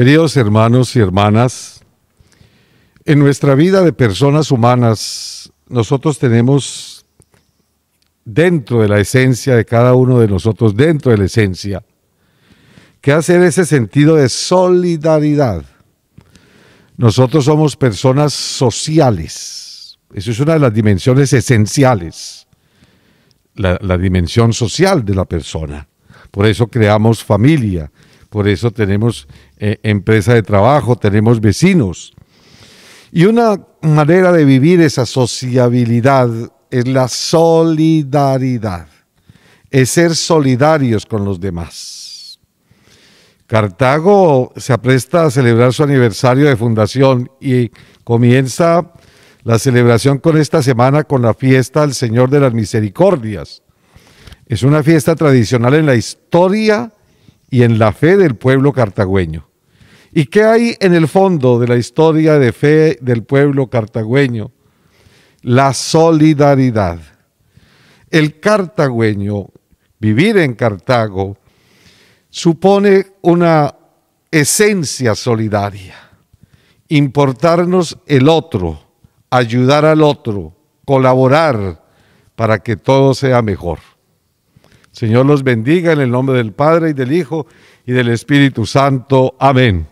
Queridos hermanos y hermanas, en nuestra vida de personas humanas, nosotros tenemos dentro de la esencia de cada uno de nosotros, dentro de la esencia, que hacer ese sentido de solidaridad. Nosotros somos personas sociales. Eso es una de las dimensiones esenciales, la, la dimensión social de la persona. Por eso creamos familia, por eso tenemos eh, empresa de trabajo, tenemos vecinos. Y una manera de vivir esa sociabilidad es la solidaridad, es ser solidarios con los demás. Cartago se apresta a celebrar su aniversario de fundación y comienza la celebración con esta semana con la fiesta del Señor de las Misericordias. Es una fiesta tradicional en la historia y en la fe del pueblo cartagüeño. ¿Y qué hay en el fondo de la historia de fe del pueblo cartagüeño? La solidaridad. El cartagüeño, vivir en Cartago, supone una esencia solidaria. Importarnos el otro, ayudar al otro, colaborar para que todo sea mejor. Señor los bendiga en el nombre del Padre y del Hijo y del Espíritu Santo. Amén.